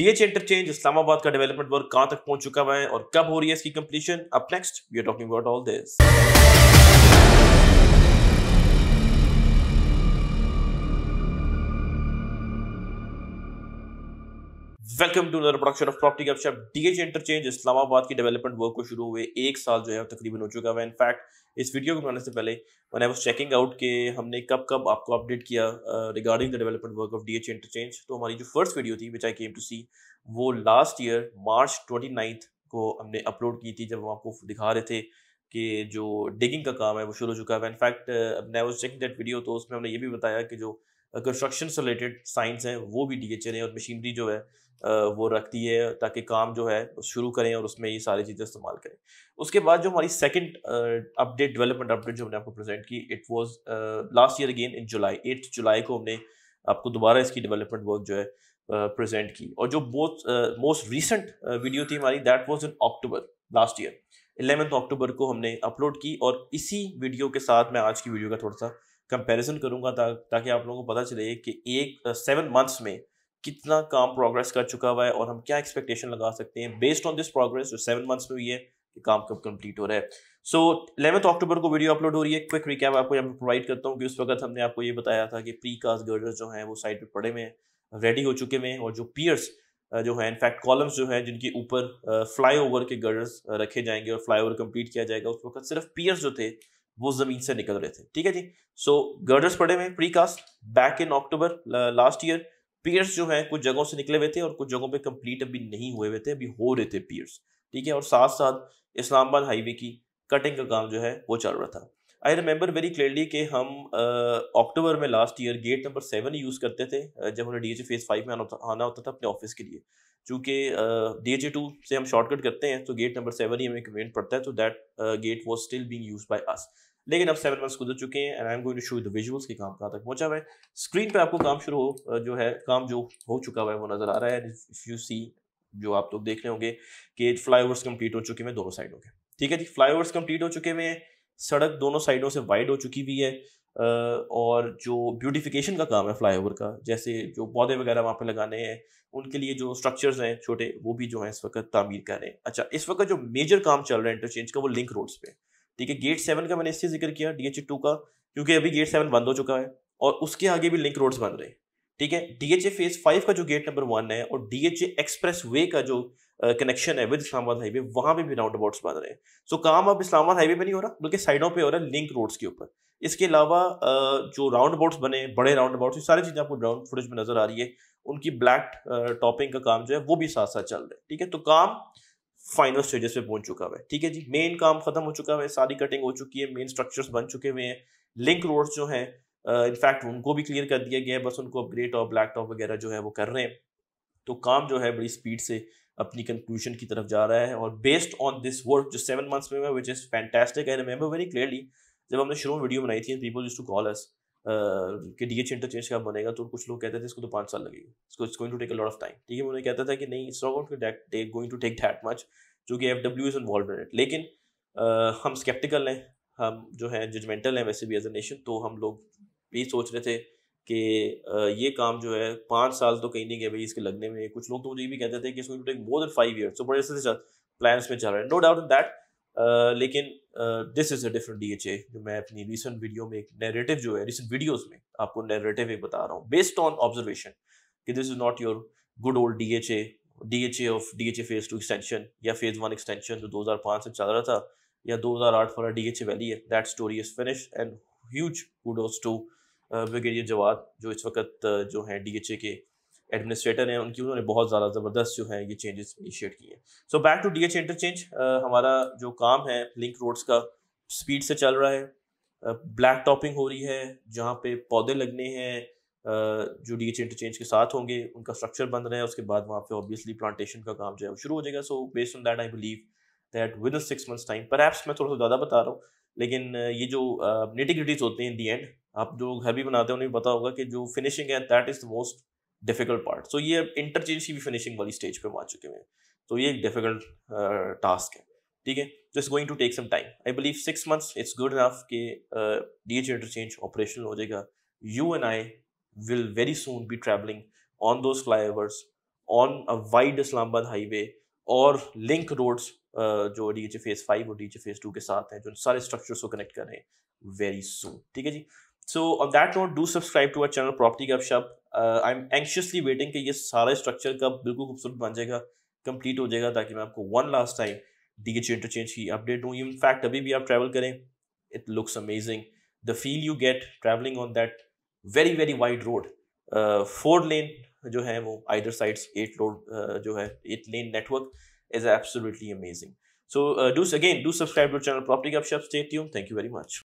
DH interchange Islamabad का development work कहां तक पहुंच चुका है और कब हो रही है इसकी कंप्लीशन अब next we are talking about all this welcome to other production of property caption DH interchange Islamabad की डेवलपमेंट वर्क को शुरू हुए एक साल जो है तकरीबन हो चुका है इनफैक्ट इस वीडियो को बनाने से पहले मैंने वो चेकिंग आउट के हमने कब कब आपको अपडेट किया regarding the development work of DH interchange तो हमारी जो फर्स्ट वीडियो थी विच आई केम टू सी वो लास्ट ईयर मार्च ट्वेंटी को हमने अपलोड की थी जब हम आपको दिखा रहे थे कि जो डिगिंग का काम है वो शुरू हो चुका है इनफैक्ट मैं वो चेकिंग दैट वीडियो तो उसमें हमने ये भी बताया कि जो कंस्ट्रक्शन से रिलेटेड साइंस हैं वो भी डी एच एन और मशीनरी जो है वो रखती है ताकि काम जो है शुरू करें और उसमें ये सारी चीज़ें इस्तेमाल करें उसके बाद जो हमारी सेकंड अपडेट डेवलपमेंट अपडेट जो हमने आपको प्रेजेंट की it was last year again in July eight July को हमने आपको दोबारा इसकी डेवलपमेंट वर्क जो है प्रेजेंट की और जो बहुत मोस्ट रिसेंट वीडियो थी हमारी that was in October last year eleventh October को हमने अपलोड की और इसी वीडियो के साथ मैं आज की वीडियो का थोड़ा सा कंपैरिजन करूंगा ता, ताकि आप लोगों को पता चले कि एक सेवन मंथ्स में कितना काम प्रोग्रेस कर चुका हुआ है और हम क्या एक्सपेक्टेशन लगा सकते हैं बेस्ड ऑन दिस प्रोग्रेस जो सेवन मंथ्स में हुई है कि काम कब कंप्लीट हो रहा है सो इलेवंथ अक्टूबर को वीडियो अपलोड हो रही है क्विक रिकैप आपको यहाँ पर प्रोवाइड करता हूँ कि उस वक्त हमने आपको ये बताया था कि प्री कास्ट गर्डर जो हैं वो साइड पर पड़े हुए हैं रेडी हो चुके हुए हैं और जो पियर्स जो है इनफैक्ट कॉलम्स जो हैं जिनके ऊपर फ्लाई ओवर के गर्डर्स रखे जाएंगे और फ्लाई ओवर कम्प्लीट किया जाएगा उस वक्त सिर्फ पियर्स जो थे वो ज़मीन से निकल रहे थे ठीक है जी सो गर्डर्स पड़े हुए precast back in October last year piers जो है कुछ जगहों से निकले हुए थे और कुछ जगहों पे कंप्लीट अभी नहीं हुए हुए थे अभी हो रहे थे पीयर्स ठीक है और साथ साथ इस्लामाबाद हाईवे की कटिंग का काम जो है वो चल रहा था आई रिमेंबर वेरी क्लियरली कि हम अक्टूबर में last year gate number seven use करते थे जब हमें डी फेज़ फाइव में आना होता था अपने ऑफिस के लिए चूँकि डी एच से हम शॉर्टकट करते हैं तो गेट नंबर सेवन ही हमें कमेंट पड़ता है तो that gate was still being use by us लेकिन अब सेवन मंथ्स गुजर चुके हैं and I am going to show the visuals कि काम कहाँ तक पहुँचा हुआ है स्क्रीन पे आपको काम शुरू हो जो है काम जो हो चुका हुआ है वो नज़र आ रहा है इफ़ यू सी जो आप लोग तो देख रहे होंगे कि फ्लाई ओवर्स कम्प्लीट हो चुके हैं दोनों साइडों के ठीक है जी फ्लाई ओवर्स कम्प्लीट हो चुके हुए हैं सड़क दोनों साइडों से वाइड हो चुकी हुई है और जो ब्यूटिफिकेशन का काम है फ्लाई ओवर का जैसे जो पौधे वगैरह वहाँ पे लगाने हैं उनके लिए जो स्ट्रक्चर्स हैं छोटे वो भी जो है इस वक्त तामीर कर रहे हैं अच्छा इस वक्त जो मेजर काम चल रहा है इंटरचेंज का वो लिंक रोड्स पे ठीक है गेट सेवन का मैंने इससे जिक्र किया डी टू का क्योंकि अभी गेट सेवन बंद हो चुका है और उसके आगे भी लिंक रोड्स बन रहे हैं ठीक है D H A phase five का जो गेट नंबर वन है और D H A expressway का जो कनेक्शन है विद इस्लामाबाद हाईवे वहाँ पे भी राउंड अबाउट्स बन रहे हैं सो so, काम अब इस्लामाबाद हाईवे पे नहीं हो रहा बल्कि साइडों पे हो रहा है लिंक रोड्स के ऊपर इसके अलावा जो राउंड अबाउट्स बने बड़े राउंड अबाउट्स ये सारी चीज़ें आपको ग्राउंड फुटेज में नजर आ रही है उनकी ब्लैक टॉपिंग का काम जो है वो भी साथ साथ चल रहा है ठीक है तो काम फाइनल स्टेजेस पे पहुंच चुका हुआ है ठीक है जी मेन काम खत्म हो चुका है सारी कटिंग हो चुकी है मेन स्ट्रक्चर्स बन चुके हुए हैं लिंक रोड्स जो हैं इनफैक्ट uh, उनको भी क्लियर कर दिया गया है बस उनको अपग्रेड टॉप ब्लैक टॉप वगैरह जो है वो कर रहे हैं तो काम जो है बड़ी स्पीड से अपनी कंक्लूजन की तरफ जा रहा है और बेस्ड ऑन दिस वर्क जो सेवन मंथ्स में हुआ which is fantastic I remember very clearly जब हमने शुरू में वीडियो बनाई थी people use to call us कि डी एच इंटरचेंज का बनेगा तो कुछ लोग कहते थे इसको तो पाँच साल लगेगा इसको it's going to take a lot of time ठीक है उन्होंने कहता था कि नहीं it's not take going to take that much जो कि F W is involve in it लेकिन uh, हम स्केप्टिकल हैं हम जो हैं जजमेंटल हैं वैसे भी एज ए नेशन तो हम लोग भी सोच रहे थे कि uh, ये काम जो है पाँच साल तो कहीं नहीं गए भाई इसके लगने में कुछ लोग तो मुझे ये भी कहते थे कि इसको to take more than five years तो बड़े से प्लान्स में चल रहे हैं नो डाउट इन दैट लेकिन this is a different D H A जो मैं अपनी रिसेंट वीडियो में एक नेरेटिव जो है रिसेंट वीडियोज में आपको नेरेटिव एक बता रहा हूँ बेस्ड ऑन ऑब्जर्वेशन कि this is not your good old D H A D H A of D H A phase two extension या फेज़ वन एक्सटेंशन जो दो हज़ार पाँच से चल रहा था या दो हज़ार आठ वाला डी एच ए वैली है that story is finish and huge kudos to brigadier Jawad जो इस वक्त जो है डी एच ए के एडमिनिस्ट्रेटर हैं उनकी उन्होंने बहुत ज़्यादा ज़बरदस्त जो है ये चेंजेस इनिशिएट किए हैं so back to D H interchange हमारा जो काम है लिंक रोड्स का स्पीड से चल रहा है ब्लैक टॉपिंग हो रही है जहाँ पे पौधे लगने हैं जो डी एच इंटरचेंज के साथ होंगे उनका स्ट्रक्चर बन रहा है उसके बाद वहाँ पे ऑब्वियसली प्लांटेशन का काम जो है वो शुरू हो जाएगा so based on that I believe that within six months time पर मैं थोड़ा सा ज़्यादा बता रहा हूँ लेकिन ये जो नेटिग्रिटीज़ होते हैं इन दी एंड आप जो घर भी बनाते हैं उन्हें पता होगा कि जो फिनिशिंग है that is the most difficult part so ये इंटरचेंज की भी फिनिशिंग वाली स्टेज पे आ चुके हैं तो ये एक डिफिकल्ट टास्क uh, है ठीक है तो it's going to take some time I believe six months it's good enough कि डी एच इंटरचेंज ऑपरेशनल हो जाएगा you and I will very soon be travelling on those flyovers on a wide Islamabad highway और link roads uh, जो D H phase five और D H phase two के साथ हैं जो सारे स्ट्रक्चर्स को कनेक्ट कर रहे हैं वेरी सून ठीक है जी so on that note do subscribe to our channel Property Gap I M anxiously waiting कि ये सारा स्ट्रक्चर कब बिल्कुल खूबसूरत बन जाएगा कंप्लीट हो जाएगा ताकि मैं आपको one last time D H interchange की अपडेट हूँ फैक्ट अभी भी आप ट्रैवल करें it looks amazing the feel you get travelling on that very very wide road four lane जो है वो आइडर साइड्स एट रोड जो है eight lane network is absolutely amazing so do again do subscribe to channel Property channel Property Gap Shop. Stay tuned. Thank